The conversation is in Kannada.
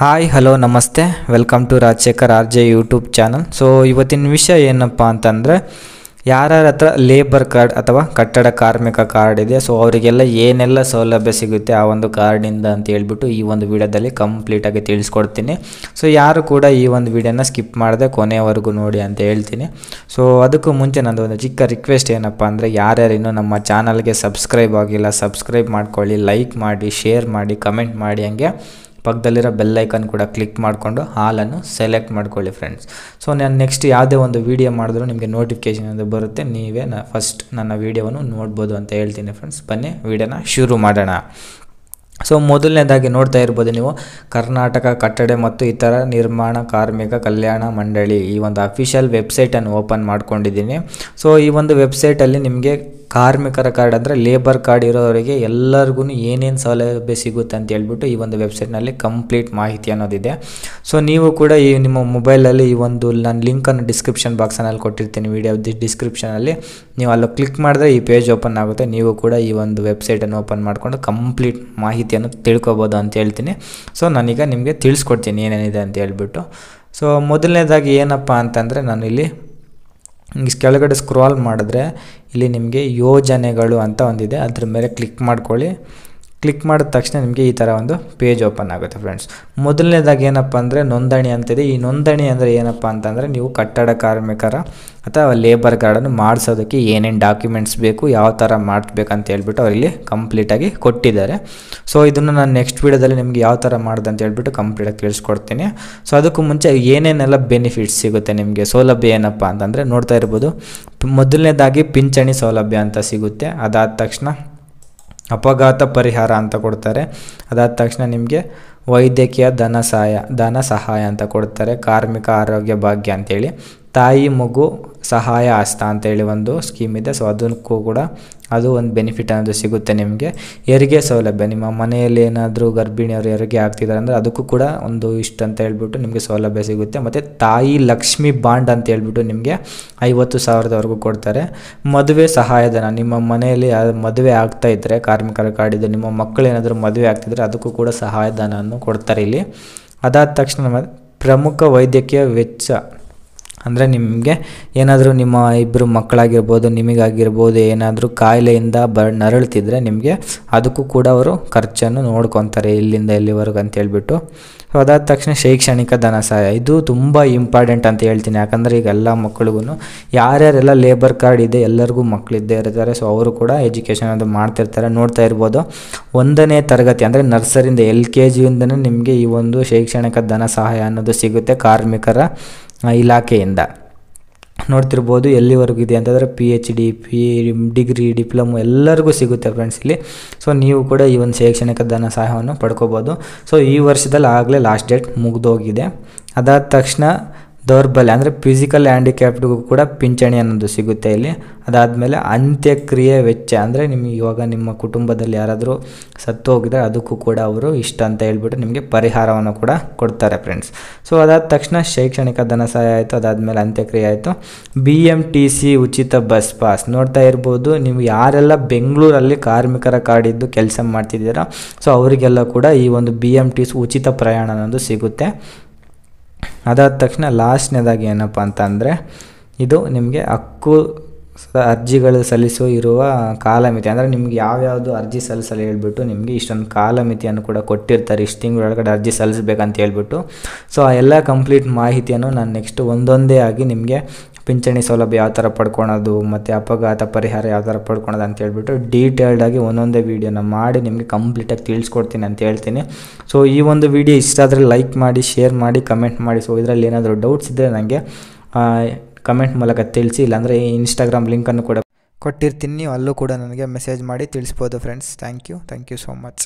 ಹಾಯ್ ಹಲೋ ನಮಸ್ತೆ welcome to Rajashekhar R J YouTube channel so ಇವತ್ತಿನ ವಿಷಯ ಏನಪ್ಪ ಅಂತಂದರೆ ಯಾರ್ಯಾರ ಹತ್ರ ಲೇಬರ್ ಕಾರ್ಡ್ ಅಥವಾ ಕಟ್ಟಡ ಕಾರ್ಮಿಕ ಕಾರ್ಡ್ ಇದೆ ಸೊ ಅವರಿಗೆಲ್ಲ ಏನೆಲ್ಲ ಸೌಲಭ್ಯ ಸಿಗುತ್ತೆ ಆ ಒಂದು ಕಾರ್ಡಿಂದ ಅಂತ ಹೇಳ್ಬಿಟ್ಟು ಈ ಒಂದು ವಿಡಿಯೋದಲ್ಲಿ ಕಂಪ್ಲೀಟಾಗಿ ತಿಳಿಸ್ಕೊಡ್ತೀನಿ ಸೊ ಯಾರು ಕೂಡ ಈ ಒಂದು ವಿಡಿಯೋನ ಸ್ಕಿಪ್ ಮಾಡದೆ ಕೊನೆಯವರೆಗೂ ನೋಡಿ ಅಂತ ಹೇಳ್ತೀನಿ ಸೊ ಅದಕ್ಕೂ ಮುಂಚೆ ನನ್ನದು ಒಂದು ಚಿಕ್ಕ ರಿಕ್ವೆಸ್ಟ್ ಏನಪ್ಪ ಅಂದರೆ ಯಾರ್ಯಾರಿನ್ನೂ ನಮ್ಮ ಚಾನಲ್ಗೆ ಸಬ್ಸ್ಕ್ರೈಬ್ ಆಗಿಲ್ಲ ಸಬ್ಸ್ಕ್ರೈಬ್ ಮಾಡ್ಕೊಳ್ಳಿ ಲೈಕ್ ಮಾಡಿ ಶೇರ್ ಮಾಡಿ ಕಮೆಂಟ್ ಮಾಡಿ ಹಂಗೆ ಪಕ್ಕದಲ್ಲಿರೋ ಬೆಲ್ಲೈಕನ್ ಕೂಡ ಕ್ಲಿಕ್ ಮಾಡಿಕೊಂಡು ಹಾಲನ್ನು ಸೆಲೆಕ್ಟ್ ಮಾಡ್ಕೊಳ್ಳಿ ಫ್ರೆಂಡ್ಸ್ ಸೊ ನಾನು ನೆಕ್ಸ್ಟ್ ಯಾವುದೇ ಒಂದು ವೀಡಿಯೋ ಮಾಡಿದ್ರು ನಿಮಗೆ ನೋಟಿಫಿಕೇಷನ್ ಅಂತ ಬರುತ್ತೆ ನೀವೇ ನ ಫಸ್ಟ್ ನನ್ನ ವೀಡಿಯೋವನ್ನು ನೋಡ್ಬೋದು ಅಂತ ಹೇಳ್ತೀನಿ ಫ್ರೆಂಡ್ಸ್ ಬನ್ನಿ ವೀಡಿಯೋನ ಶುರು ಮಾಡೋಣ ಸೊ ಮೊದಲನೇದಾಗಿ ನೋಡ್ತಾ ಇರ್ಬೋದು ನೀವು ಕರ್ನಾಟಕ ಕಟ್ಟಡ ಮತ್ತು ಇತರ ನಿರ್ಮಾಣ ಕಾರ್ಮಿಕ ಕಲ್ಯಾಣ ಮಂಡಳಿ ಈ ಒಂದು ಅಫಿಷಿಯಲ್ ವೆಬ್ಸೈಟನ್ನು ಓಪನ್ ಮಾಡ್ಕೊಂಡಿದ್ದೀನಿ ಸೊ ಈ ಒಂದು ವೆಬ್ಸೈಟಲ್ಲಿ ನಿಮಗೆ ಕಾರ್ಮಿಕರ ಕಾರ್ಡ್ ಅಂದರೆ ಲೇಬರ್ ಕಾರ್ಡ್ ಇರೋರಿಗೆ ಎಲ್ಲರಿಗೂ ಏನೇನು ಸೌಲಭ್ಯ ಸಿಗುತ್ತೆ ಅಂತ ಹೇಳ್ಬಿಟ್ಟು ಈ ಒಂದು ವೆಬ್ಸೈಟ್ನಲ್ಲಿ ಕಂಪ್ಲೀಟ್ ಮಾಹಿತಿ ಅನ್ನೋದಿದೆ ಸೊ ನೀವು ಕೂಡ ಈ ನಿಮ್ಮ ಮೊಬೈಲಲ್ಲಿ ಈ ಒಂದು ನಾನು ಲಿಂಕನ್ನು ಡಿಸ್ಕ್ರಿಪ್ಷನ್ ಬಾಕ್ಸನಲ್ಲಿ ಕೊಟ್ಟಿರ್ತೀನಿ ವಿಡಿಯೋ ಡಿಸ್ಕ್ರಿಪ್ಷನಲ್ಲಿ ನೀವು ಅಲ್ಲಿ ಕ್ಲಿಕ್ ಮಾಡಿದ್ರೆ ಈ ಪೇಜ್ ಓಪನ್ ಆಗುತ್ತೆ ನೀವು ಕೂಡ ಈ ಒಂದು ವೆಬ್ಸೈಟನ್ನು ಓಪನ್ ಮಾಡಿಕೊಂಡು ಕಂಪ್ಲೀಟ್ ಮಾಹಿತಿಯನ್ನು ತಿಳ್ಕೊಬೋದು ಅಂತ ಹೇಳ್ತೀನಿ ಸೊ ನಾನೀಗ ನಿಮಗೆ ತಿಳಿಸ್ಕೊಡ್ತೀನಿ ಏನೇನಿದೆ ಅಂತ ಹೇಳ್ಬಿಟ್ಟು ಸೊ ಮೊದಲನೇದಾಗಿ ಏನಪ್ಪ ಅಂತಂದರೆ ಇಲ್ಲಿ ಕೆಳಗಡೆ ಸ್ಕ್ರಾಲ್ ಮಾಡಿದ್ರೆ ಇಲ್ಲಿ ನಿಮಗೆ ಯೋಜನೆಗಳು ಅಂತ ಒಂದಿದೆ ಅದ್ರ ಮೇಲೆ ಕ್ಲಿಕ್ ಮಾಡ್ಕೊಳ್ಳಿ ಕ್ಲಿಕ್ ಮಾಡಿದ ತಕ್ಷಣ ನಿಮಗೆ ಈ ಥರ ಒಂದು ಪೇಜ್ ಓಪನ್ ಆಗುತ್ತೆ ಫ್ರೆಂಡ್ಸ್ ಮೊದಲನೇದಾಗಿ ಏನಪ್ಪ ಅಂದರೆ ನೋಂದಣಿ ಅಂತಿದೆ ಈ ನೋಂದಣಿ ಅಂದರೆ ಏನಪ್ಪ ಅಂತಂದರೆ ನೀವು ಕಟ್ಟಡ ಕಾರ್ಮಿಕರ ಅಥವಾ ಕಾರ್ಡನ್ನು ಮಾಡಿಸೋದಕ್ಕೆ ಏನೇನು ಡಾಕ್ಯುಮೆಂಟ್ಸ್ ಬೇಕು ಯಾವ ಥರ ಮಾಡಿಸ್ಬೇಕಂತ ಹೇಳ್ಬಿಟ್ಟು ಅವರಲ್ಲಿ ಕಂಪ್ಲೀಟಾಗಿ ಕೊಟ್ಟಿದ್ದಾರೆ ಸೊ ಇದನ್ನು ನಾನು ನೆಕ್ಸ್ಟ್ ವೀಡಿಯೋದಲ್ಲಿ ನಿಮಗೆ ಯಾವ ಥರ ಮಾಡ್ದೆ ಅಂತ ಹೇಳ್ಬಿಟ್ಟು ಕಂಪ್ಲೀಟಾಗಿ ತಿಳಿಸ್ಕೊಡ್ತೀನಿ ಸೊ ಅದಕ್ಕೂ ಮುಂಚೆ ಏನೇನೆಲ್ಲ ಬೆನಿಫಿಟ್ಸ್ ಸಿಗುತ್ತೆ ನಿಮಗೆ ಸೌಲಭ್ಯ ಏನಪ್ಪ ಅಂತಂದರೆ ನೋಡ್ತಾ ಇರ್ಬೋದು ಮೊದಲನೇದಾಗಿ ಪಿಂಚಣಿ ಸೌಲಭ್ಯ ಅಂತ ಸಿಗುತ್ತೆ ಅದಾದ ತಕ್ಷಣ ಅಪಘಾತ ಪರಿಹಾರ ಅಂತ ಕೊಡ್ತಾರೆ ಅದಾದ ತಕ್ಷಣ ನಿಮಗೆ ವೈದ್ಯಕೀಯ ಧನ ಸಹಾಯ ಧನ ಸಹಾಯ ಅಂತ ಕೊಡ್ತಾರೆ ಕಾರ್ಮಿಕ ಆರೋಗ್ಯ ಭಾಗ್ಯ ಅಂತೇಳಿ ತಾಯಿ ಮಗು ಸಹಾಯ ಹಸ್ತ ಅಂತೇಳಿ ಒಂದು ಸ್ಕೀಮ್ ಇದೆ ಸೊ ಅದಕ್ಕೂ ಕೂಡ ಅದು ಒಂದು ಬೆನಿಫಿಟ್ ಅನ್ನೋದು ಸಿಗುತ್ತೆ ನಿಮಗೆ ಹೆರಿಗೆ ಸೌಲಭ್ಯ ನಿಮ್ಮ ಮನೆಯಲ್ಲಿ ಏನಾದರೂ ಗರ್ಭಿಣಿಯವರು ಹೆರಿಗೆ ಆಗ್ತಿದ್ದಾರೆ ಅಂದರೆ ಅದಕ್ಕೂ ಕೂಡ ಒಂದು ಇಷ್ಟು ಅಂತ ಹೇಳ್ಬಿಟ್ಟು ನಿಮಗೆ ಸೌಲಭ್ಯ ಸಿಗುತ್ತೆ ಮತ್ತು ತಾಯಿ ಲಕ್ಷ್ಮಿ ಬಾಂಡ್ ಅಂತ ಹೇಳ್ಬಿಟ್ಟು ನಿಮಗೆ ಐವತ್ತು ಸಾವಿರದವರೆಗೂ ಕೊಡ್ತಾರೆ ಮದುವೆ ಸಹಾಯಧನ ನಿಮ್ಮ ಮನೆಯಲ್ಲಿ ಮದುವೆ ಆಗ್ತಾ ಇದ್ದರೆ ಕಾರ್ಮಿಕರ ಕಾರ್ಡಿದ್ದು ನಿಮ್ಮ ಮಕ್ಕಳು ಏನಾದರೂ ಮದುವೆ ಆಗ್ತಿದ್ರೆ ಅದಕ್ಕೂ ಕೂಡ ಸಹಾಯಧನವನ್ನು ಕೊಡ್ತಾರೆ ಇಲ್ಲಿ ಅದಾದ ತಕ್ಷಣ ಪ್ರಮುಖ ವೈದ್ಯಕೀಯ ವೆಚ್ಚ ಅಂದರೆ ನಿಮಗೆ ಏನಾದರೂ ನಿಮ್ಮ ಇಬ್ಬರು ಮಕ್ಕಳಾಗಿರ್ಬೋದು ನಿಮಗಾಗಿರ್ಬೋದು ಏನಾದರೂ ಕಾಯಿಲೆಯಿಂದ ಬ ನರಳುತ್ತಿದ್ದರೆ ನಿಮಗೆ ಅದಕ್ಕೂ ಕೂಡ ಅವರು ಖರ್ಚನ್ನು ನೋಡ್ಕೊತಾರೆ ಇಲ್ಲಿಂದ ಇಲ್ಲಿವರೆಗೂ ಅಂತ ಸೊ ಅದಾದ ತಕ್ಷಣ ಶೈಕ್ಷಣಿಕ ಧನ ಸಹಾಯ ಇದು ತುಂಬ ಇಂಪಾರ್ಟೆಂಟ್ ಅಂತ ಹೇಳ್ತೀನಿ ಯಾಕಂದರೆ ಈಗ ಎಲ್ಲ ಮಕ್ಕಳಿಗೂ ಯಾರ್ಯಾರೆಲ್ಲ ಲೇಬರ್ ಕಾರ್ಡ್ ಇದೆ ಎಲ್ಲರಿಗೂ ಮಕ್ಕಳಿದ್ದೇ ಇರ್ತಾರೆ ಸೊ ಅವರು ಕೂಡ ಎಜುಕೇಷನ್ ಅದು ಮಾಡ್ತಿರ್ತಾರೆ ನೋಡ್ತಾ ಇರ್ಬೋದು ಒಂದನೇ ತರಗತಿ ಅಂದರೆ ನರ್ಸರಿಂದ ಎಲ್ ಕೆ ಜಿಯಿಂದನೇ ನಿಮಗೆ ಈ ಒಂದು ಶೈಕ್ಷಣಿಕ ಧನ ಸಹಾಯ ಅನ್ನೋದು ಸಿಗುತ್ತೆ ಕಾರ್ಮಿಕರ ಇಲಾಖೆಯಿಂದ ನೋಡ್ತಿರ್ಬೋದು ಎಲ್ಲಿವರೆಗೂ ಇದೆ ಅಂತಂದರೆ P H D P degree diploma ಎಲ್ಲರಿಗೂ ಸಿಗುತ್ತೆ ಫ್ರೆಂಡ್ಸ್ ಇಲ್ಲಿ ಸೊ ನೀವು ಕೂಡ ಈ ಒಂದು ಶೈಕ್ಷಣಿಕ ಧನ ಸಹಾಯವನ್ನು ಪಡ್ಕೋಬೋದು ಸೊ ಈ ವರ್ಷದಲ್ಲಿ ಆಗಲೇ ಲಾಸ್ಟ್ ಡೇಟ್ ಮುಗಿದೋಗಿದೆ ಅದಾದ ತಕ್ಷಣ ದೌರ್ಬಲ್ಯ ಅಂದರೆ ಫಿಸಿಕಲ್ ಹ್ಯಾಂಡಿಕ್ಯಾಪ್ಡ್ಗೂ ಕೂಡ ಪಿಂಚಣಿ ಅನ್ನೋದು ಸಿಗುತ್ತೆ ಇಲ್ಲಿ ಅದಾದಮೇಲೆ ಅಂತ್ಯಕ್ರಿಯೆ ವೆಚ್ಚ ಅಂದರೆ ನಿಮಗೆ ಇವಾಗ ನಿಮ್ಮ ಕುಟುಂಬದಲ್ಲಿ ಯಾರಾದರೂ ಸತ್ತು ಹೋಗಿದ್ರೆ ಅದಕ್ಕೂ ಕೂಡ ಅವರು ಇಷ್ಟ ಅಂತ ಹೇಳ್ಬಿಟ್ಟು ನಿಮಗೆ ಪರಿಹಾರವನ್ನು ಕೂಡ ಕೊಡ್ತಾರೆ ಫ್ರೆಂಡ್ಸ್ ಸೊ ಅದಾದ ತಕ್ಷಣ ಶೈಕ್ಷಣಿಕ ಧನ ಸಹಾಯ ಆಯಿತು ಅದಾದಮೇಲೆ ಅಂತ್ಯಕ್ರಿಯೆ ಆಯಿತು ಬಿ ಎಮ್ ಟಿ ಸಿ ಉಚಿತ ಬಸ್ ಪಾಸ್ ನೋಡ್ತಾ ಇರ್ಬೋದು ನೀವು ಯಾರೆಲ್ಲ ಬೆಂಗಳೂರಲ್ಲಿ ಕಾರ್ಮಿಕರ ಕಾರ್ಡ್ ಕೆಲಸ ಮಾಡ್ತಿದ್ದೀರಾ ಸೊ ಅವರಿಗೆಲ್ಲ ಕೂಡ ಈ ಒಂದು ಬಿ ಎಮ್ ಟಿ ಸಿ ಉಚಿತ ಪ್ರಯಾಣ ಅನ್ನೋದು ಸಿಗುತ್ತೆ ಅದಾದ ತಕ್ಷಣ ಲಾಸ್ಟ್ನೇದಾಗಿ ಏನಪ್ಪ ಅಂತಂದರೆ ಇದು ನಿಮಗೆ ಹಕ್ಕು ಅರ್ಜಿಗಳು ಸಲ್ಲಿಸೋ ಇರುವ ಕಾಲಮಿತಿ ಅಂದರೆ ನಿಮ್ಗೆ ಯಾವ್ಯಾವುದು ಅರ್ಜಿ ಸಲ್ಲಿಸಲು ಹೇಳ್ಬಿಟ್ಟು ನಿಮಗೆ ಇಷ್ಟೊಂದು ಕಾಲಮಿತಿಯನ್ನು ಕೂಡ ಕೊಟ್ಟಿರ್ತಾರೆ ಇಷ್ಟು ತಿಂಗಳೊಳಗಡೆ ಅರ್ಜಿ ಸಲ್ಲಿಸಬೇಕಂತ ಹೇಳ್ಬಿಟ್ಟು ಸೊ ಆ ಎಲ್ಲ ಕಂಪ್ಲೀಟ್ ಮಾಹಿತಿಯನ್ನು ನಾನು ನೆಕ್ಸ್ಟ್ ಒಂದೊಂದೇ ಆಗಿ ನಿಮಗೆ ಪಿಂಚಣಿ ಸೌಲಭ್ಯ ಯಾವ ಥರ ಪಡ್ಕೊಳೋದು ಮತ್ತು ಅಪಘಾತ ಪರಿಹಾರ ಯಾವ ಥರ ಪಡ್ಕೊಳೋದು ಅಂತ ಹೇಳ್ಬಿಟ್ಟು ಡೀಟೇಲ್ಡಾಗಿ ಒಂದೊಂದೇ ವೀಡಿಯೋನ ಮಾಡಿ ನಿಮಗೆ ಕಂಪ್ಲೀಟಾಗಿ ತಿಳಿಸ್ಕೊಡ್ತೀನಿ ಅಂತ ಹೇಳ್ತೀನಿ ಸೊ ಈ ಒಂದು ವಿಡಿಯೋ ಇಷ್ಟ ಲೈಕ್ ಮಾಡಿ ಶೇರ್ ಮಾಡಿ ಕಮೆಂಟ್ ಮಾಡಿ ಸೊ ಇದರಲ್ಲಿ ಏನಾದರೂ ಡೌಟ್ಸ್ ಇದ್ದರೆ ನನಗೆ ಕಮೆಂಟ್ ಮೂಲಕ ತಿಳಿಸಿ ಇಲ್ಲಾಂದರೆ ಇನ್ಸ್ಟಾಗ್ರಾಮ್ ಲಿಂಕನ್ನು ಕೂಡ ಕೊಟ್ಟಿರ್ತೀನಿ ಅಲ್ಲೂ ಕೂಡ ನನಗೆ ಮೆಸೇಜ್ ಮಾಡಿ ತಿಳಿಸ್ಬೋದು friends thank you thank you so much